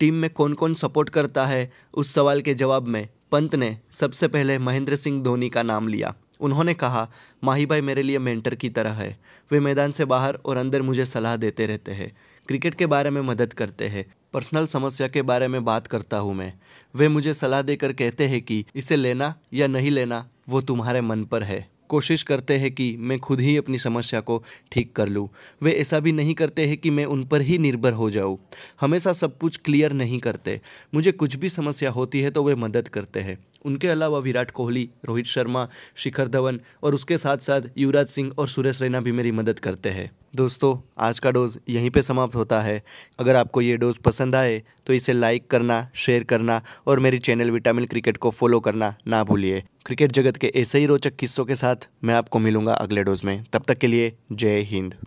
team में कौन कौन सपोर्ट करता है उस सवाल के जवाब में पंत ने सबसे पहले महेंद्र सिंह धोनी का नाम लिया उन्होंने कहा माही भाई मेरे लिए मेंटर की तरह है वे मैदान से बाहर और अंदर मुझे सलाह देते रहते हैं क्रिकेट के बारे में मदद करते हैं पर्सनल समस्या के बारे में बात करता हूँ मैं वे मुझे सलाह देकर कहते हैं कि इसे लेना या नहीं लेना वो तुम्हारे मन पर है कोशिश करते हैं कि मैं खुद ही अपनी समस्या को ठीक कर लूँ वे ऐसा भी नहीं करते हैं कि मैं उन पर ही निर्भर हो जाऊँ हमेशा सब कुछ क्लियर नहीं करते मुझे कुछ भी समस्या होती है तो वे मदद करते हैं उनके अलावा विराट कोहली रोहित शर्मा शिखर धवन और उसके साथ साथ युवराज सिंह और सुरेश रैना भी मेरी मदद करते हैं दोस्तों आज का डोज़ यहीं पे समाप्त होता है अगर आपको ये डोज़ पसंद आए तो इसे लाइक करना शेयर करना और मेरी चैनल विटामिन क्रिकेट को फॉलो करना ना भूलिए क्रिकेट जगत के ऐसे ही रोचक किस्सों के साथ मैं आपको मिलूँगा अगले डोज़ में तब तक के लिए जय हिंद